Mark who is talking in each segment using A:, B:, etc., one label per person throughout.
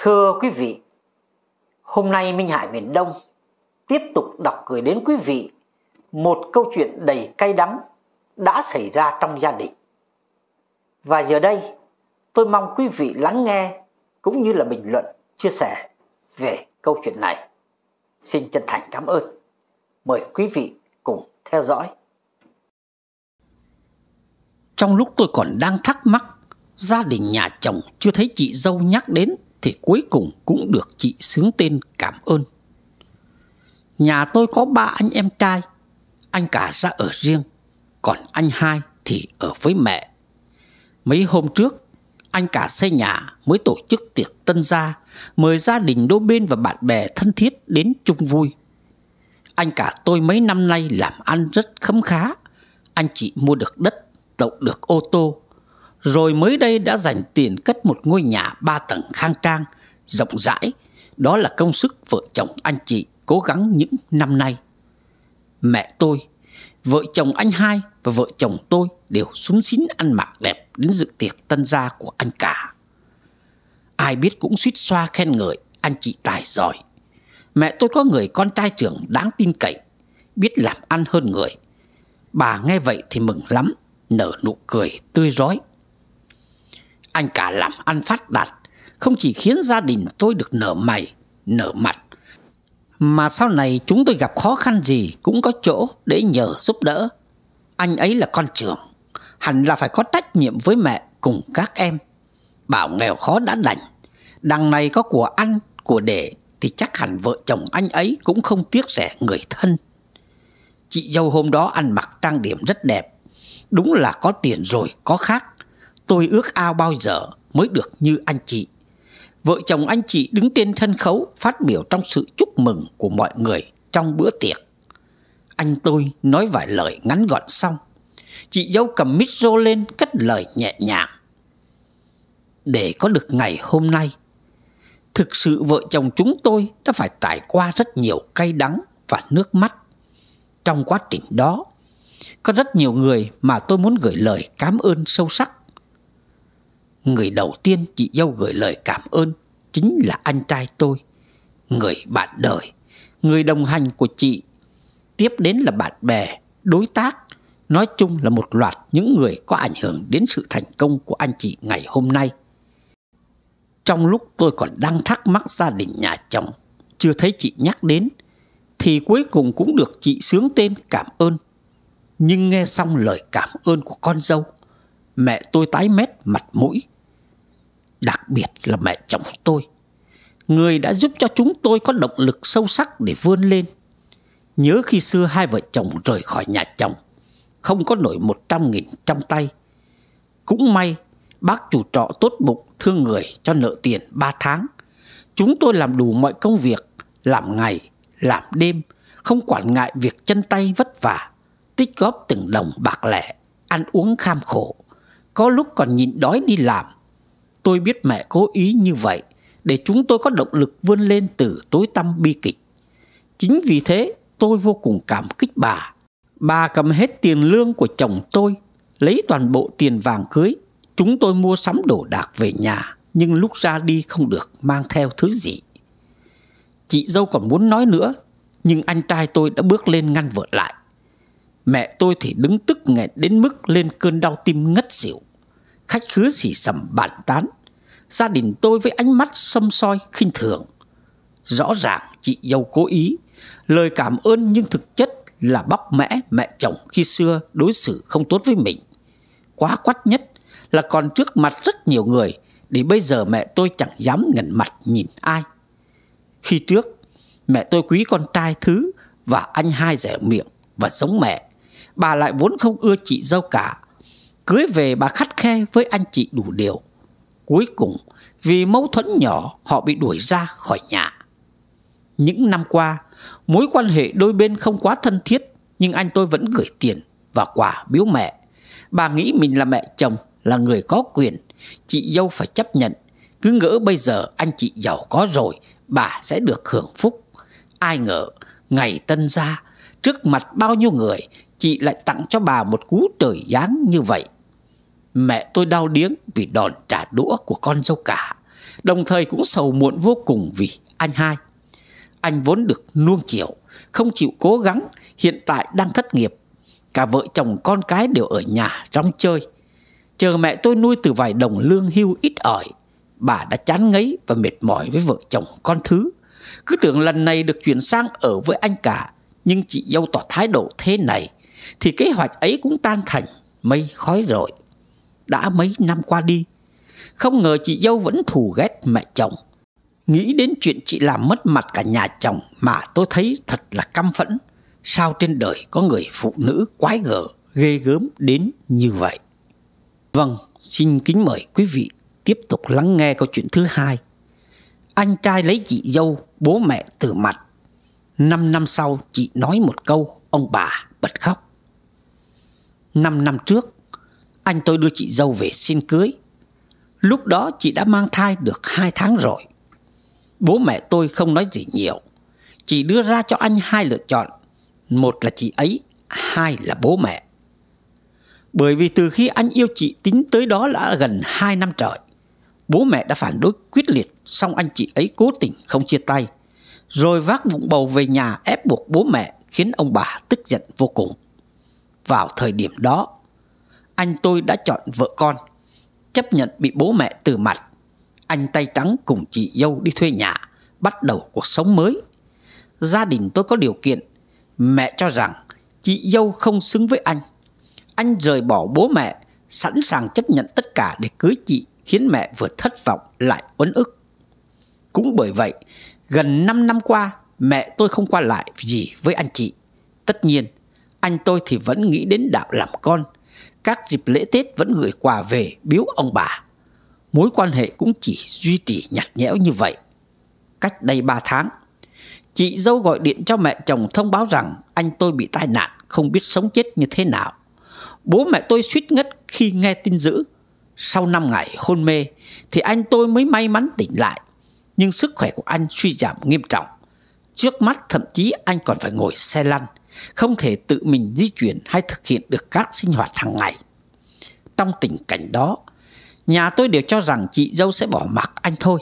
A: Thưa quý vị, hôm nay Minh Hải miền Đông tiếp tục đọc gửi đến quý vị một câu chuyện đầy cay đắng đã xảy ra trong gia đình. Và giờ đây, tôi mong quý vị lắng nghe cũng như là bình luận, chia sẻ về câu chuyện này. Xin chân thành cảm ơn. Mời quý vị cùng theo dõi. Trong lúc tôi còn đang thắc mắc, gia đình nhà chồng chưa thấy chị dâu nhắc đến thì cuối cùng cũng được chị xướng tên cảm ơn. Nhà tôi có ba anh em trai, anh cả ra ở riêng, còn anh hai thì ở với mẹ. Mấy hôm trước, anh cả xây nhà mới tổ chức tiệc tân gia, mời gia đình đôi bên và bạn bè thân thiết đến chung vui. Anh cả tôi mấy năm nay làm ăn rất khấm khá, anh chị mua được đất, tậu được ô tô, rồi mới đây đã dành tiền cất một ngôi nhà ba tầng khang trang, rộng rãi. Đó là công sức vợ chồng anh chị cố gắng những năm nay. Mẹ tôi, vợ chồng anh hai và vợ chồng tôi đều súng xín ăn mặc đẹp đến dự tiệc tân gia của anh cả. Ai biết cũng suýt xoa khen ngợi anh chị tài giỏi. Mẹ tôi có người con trai trưởng đáng tin cậy, biết làm ăn hơn người. Bà nghe vậy thì mừng lắm, nở nụ cười tươi rói anh cả làm ăn phát đạt không chỉ khiến gia đình tôi được nở mày, nở mặt, mà sau này chúng tôi gặp khó khăn gì cũng có chỗ để nhờ giúp đỡ. Anh ấy là con trưởng, hẳn là phải có trách nhiệm với mẹ cùng các em. Bảo nghèo khó đã đành, đằng này có của ăn, của để thì chắc hẳn vợ chồng anh ấy cũng không tiếc rẻ người thân. Chị dâu hôm đó ăn mặc trang điểm rất đẹp, đúng là có tiền rồi có khác. Tôi ước ao bao giờ mới được như anh chị Vợ chồng anh chị đứng trên sân khấu Phát biểu trong sự chúc mừng của mọi người Trong bữa tiệc Anh tôi nói vài lời ngắn gọn xong Chị dâu cầm mic rô lên Cất lời nhẹ nhàng Để có được ngày hôm nay Thực sự vợ chồng chúng tôi Đã phải trải qua rất nhiều cay đắng Và nước mắt Trong quá trình đó Có rất nhiều người mà tôi muốn gửi lời cảm ơn sâu sắc Người đầu tiên chị dâu gửi lời cảm ơn Chính là anh trai tôi Người bạn đời Người đồng hành của chị Tiếp đến là bạn bè, đối tác Nói chung là một loạt những người có ảnh hưởng đến sự thành công của anh chị ngày hôm nay Trong lúc tôi còn đang thắc mắc gia đình nhà chồng Chưa thấy chị nhắc đến Thì cuối cùng cũng được chị sướng tên cảm ơn Nhưng nghe xong lời cảm ơn của con dâu Mẹ tôi tái mét mặt mũi đặc biệt là mẹ chồng tôi người đã giúp cho chúng tôi có động lực sâu sắc để vươn lên nhớ khi xưa hai vợ chồng rời khỏi nhà chồng không có nổi một trăm nghìn trong tay cũng may bác chủ trọ tốt bụng thương người cho nợ tiền ba tháng chúng tôi làm đủ mọi công việc làm ngày làm đêm không quản ngại việc chân tay vất vả tích góp từng đồng bạc lẻ ăn uống kham khổ có lúc còn nhịn đói đi làm tôi biết mẹ cố ý như vậy để chúng tôi có động lực vươn lên từ tối tăm bi kịch. Chính vì thế, tôi vô cùng cảm kích bà. Bà cầm hết tiền lương của chồng tôi, lấy toàn bộ tiền vàng cưới. Chúng tôi mua sắm đồ đạc về nhà, nhưng lúc ra đi không được mang theo thứ gì. Chị dâu còn muốn nói nữa, nhưng anh trai tôi đã bước lên ngăn vợ lại. Mẹ tôi thì đứng tức nghẹn đến mức lên cơn đau tim ngất xỉu. Khách khứa xì sầm bàn tán, gia đình tôi với ánh mắt xâm soi khinh thường. Rõ ràng chị dâu cố ý, lời cảm ơn nhưng thực chất là bóc mẽ mẹ chồng khi xưa đối xử không tốt với mình. Quá quắt nhất là còn trước mặt rất nhiều người để bây giờ mẹ tôi chẳng dám ngẩng mặt nhìn ai. Khi trước, mẹ tôi quý con trai thứ và anh hai rẻ miệng và giống mẹ. Bà lại vốn không ưa chị dâu cả. Cưới về bà khắt khe với anh chị đủ điều Cuối cùng, vì mâu thuẫn nhỏ họ bị đuổi ra khỏi nhà. Những năm qua, mối quan hệ đôi bên không quá thân thiết nhưng anh tôi vẫn gửi tiền và quà biếu mẹ. Bà nghĩ mình là mẹ chồng, là người có quyền, chị dâu phải chấp nhận. Cứ ngỡ bây giờ anh chị giàu có rồi, bà sẽ được hưởng phúc. Ai ngờ, ngày tân gia, trước mặt bao nhiêu người, chị lại tặng cho bà một cú trời giáng như vậy mẹ tôi đau điếng vì đòn trả đũa của con dâu cả, đồng thời cũng sầu muộn vô cùng vì anh hai. Anh vốn được nuông chiều, không chịu cố gắng, hiện tại đang thất nghiệp. Cả vợ chồng con cái đều ở nhà rong chơi. Chờ mẹ tôi nuôi từ vài đồng lương hưu ít ỏi, bà đã chán ngấy và mệt mỏi với vợ chồng con thứ. Cứ tưởng lần này được chuyển sang ở với anh cả, nhưng chị dâu tỏ thái độ thế này thì kế hoạch ấy cũng tan thành mây khói rồi đã mấy năm qua đi. Không ngờ chị dâu vẫn thù ghét mẹ chồng. Nghĩ đến chuyện chị làm mất mặt cả nhà chồng mà tôi thấy thật là căm phẫn. Sao trên đời có người phụ nữ quái gở, ghê gớm đến như vậy? Vâng, xin kính mời quý vị tiếp tục lắng nghe câu chuyện thứ hai. Anh trai lấy chị dâu, bố mẹ từ mặt. Năm năm sau, chị nói một câu, ông bà bật khóc. Năm năm trước, anh tôi đưa chị dâu về xin cưới. Lúc đó chị đã mang thai được 2 tháng rồi. Bố mẹ tôi không nói gì nhiều. chị đưa ra cho anh hai lựa chọn. Một là chị ấy, hai là bố mẹ. Bởi vì từ khi anh yêu chị tính tới đó là gần 2 năm trời. Bố mẹ đã phản đối quyết liệt, song anh chị ấy cố tình không chia tay. Rồi vác bụng bầu về nhà ép buộc bố mẹ khiến ông bà tức giận vô cùng. Vào thời điểm đó, anh tôi đã chọn vợ con, chấp nhận bị bố mẹ từ mặt. Anh tay trắng cùng chị dâu đi thuê nhà, bắt đầu cuộc sống mới. Gia đình tôi có điều kiện, mẹ cho rằng chị dâu không xứng với anh. Anh rời bỏ bố mẹ, sẵn sàng chấp nhận tất cả để cưới chị, khiến mẹ vừa thất vọng lại uấn ức. Cũng bởi vậy, gần 5 năm qua, mẹ tôi không qua lại gì với anh chị. Tất nhiên, anh tôi thì vẫn nghĩ đến đạo làm con – các dịp lễ Tết vẫn gửi quà về biếu ông bà. Mối quan hệ cũng chỉ duy trì nhạt nhẽo như vậy. Cách đây 3 tháng, chị dâu gọi điện cho mẹ chồng thông báo rằng anh tôi bị tai nạn, không biết sống chết như thế nào. Bố mẹ tôi suýt ngất khi nghe tin dữ. Sau 5 ngày hôn mê thì anh tôi mới may mắn tỉnh lại, nhưng sức khỏe của anh suy giảm nghiêm trọng. Trước mắt thậm chí anh còn phải ngồi xe lăn không thể tự mình di chuyển hay thực hiện được các sinh hoạt hàng ngày. Trong tình cảnh đó, nhà tôi đều cho rằng chị dâu sẽ bỏ mặc anh thôi.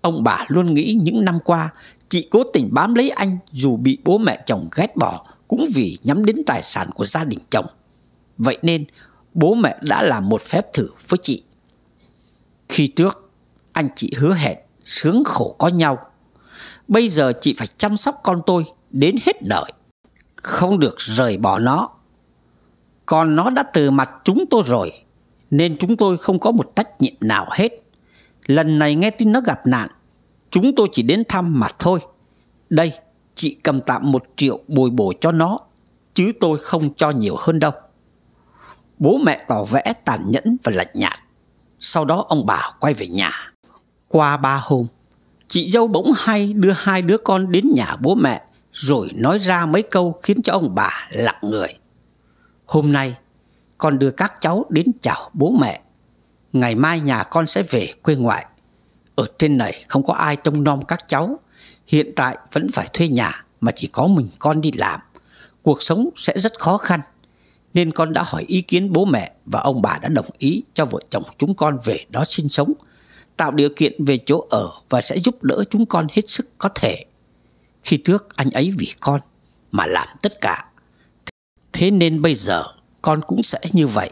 A: Ông bà luôn nghĩ những năm qua, chị cố tình bám lấy anh dù bị bố mẹ chồng ghét bỏ cũng vì nhắm đến tài sản của gia đình chồng. Vậy nên, bố mẹ đã làm một phép thử với chị. Khi trước, anh chị hứa hẹn sướng khổ có nhau. Bây giờ chị phải chăm sóc con tôi đến hết đời không được rời bỏ nó. Còn nó đã từ mặt chúng tôi rồi, nên chúng tôi không có một trách nhiệm nào hết. Lần này nghe tin nó gặp nạn, chúng tôi chỉ đến thăm mà thôi. Đây, chị cầm tạm một triệu bồi bổ cho nó, chứ tôi không cho nhiều hơn đâu. Bố mẹ tỏ vẽ tàn nhẫn và lạnh nhạt. Sau đó ông bà quay về nhà. Qua ba hôm, chị dâu bỗng hay đưa hai đứa con đến nhà bố mẹ rồi nói ra mấy câu khiến cho ông bà lặng người. Hôm nay con đưa các cháu đến chào bố mẹ. Ngày mai nhà con sẽ về quê ngoại. Ở trên này không có ai trông nom các cháu. Hiện tại vẫn phải thuê nhà mà chỉ có mình con đi làm. Cuộc sống sẽ rất khó khăn. Nên con đã hỏi ý kiến bố mẹ và ông bà đã đồng ý cho vợ chồng chúng con về đó sinh sống. Tạo điều kiện về chỗ ở và sẽ giúp đỡ chúng con hết sức có thể. Khi trước anh ấy vì con Mà làm tất cả Thế nên bây giờ con cũng sẽ như vậy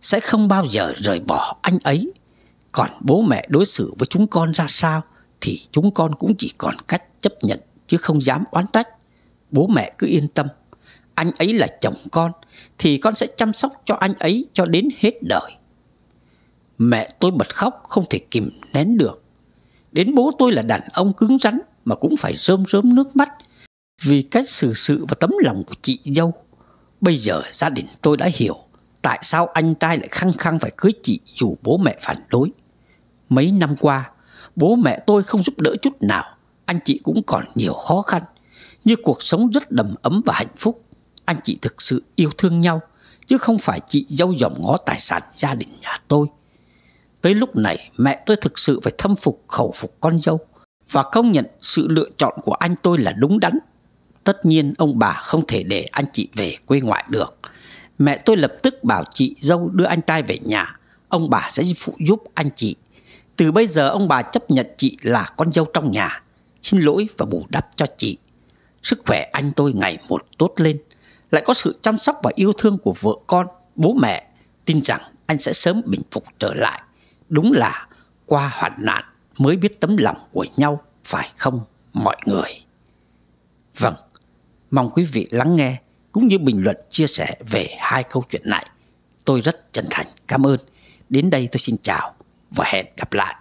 A: Sẽ không bao giờ rời bỏ anh ấy Còn bố mẹ đối xử với chúng con ra sao Thì chúng con cũng chỉ còn cách chấp nhận Chứ không dám oán trách Bố mẹ cứ yên tâm Anh ấy là chồng con Thì con sẽ chăm sóc cho anh ấy cho đến hết đời Mẹ tôi bật khóc không thể kìm nén được Đến bố tôi là đàn ông cứng rắn mà cũng phải rơm rớm nước mắt vì cách xử sự và tấm lòng của chị dâu. Bây giờ gia đình tôi đã hiểu tại sao anh trai lại khăng khăng phải cưới chị dù bố mẹ phản đối. Mấy năm qua, bố mẹ tôi không giúp đỡ chút nào, anh chị cũng còn nhiều khó khăn. Như cuộc sống rất đầm ấm và hạnh phúc, anh chị thực sự yêu thương nhau, chứ không phải chị dâu dòm ngó tài sản gia đình nhà tôi. Tới lúc này mẹ tôi thực sự phải thâm phục khẩu phục con dâu và công nhận sự lựa chọn của anh tôi là đúng đắn. Tất nhiên ông bà không thể để anh chị về quê ngoại được. Mẹ tôi lập tức bảo chị dâu đưa anh trai về nhà, ông bà sẽ phụ giúp anh chị. Từ bây giờ ông bà chấp nhận chị là con dâu trong nhà, xin lỗi và bù đắp cho chị. Sức khỏe anh tôi ngày một tốt lên, lại có sự chăm sóc và yêu thương của vợ con, bố mẹ, tin rằng anh sẽ sớm bình phục trở lại. Đúng là qua hoạn nạn mới biết tấm lòng của nhau phải không mọi người vâng mong quý vị lắng nghe cũng như bình luận chia sẻ về hai câu chuyện này tôi rất chân thành cảm ơn đến đây tôi xin chào và hẹn gặp lại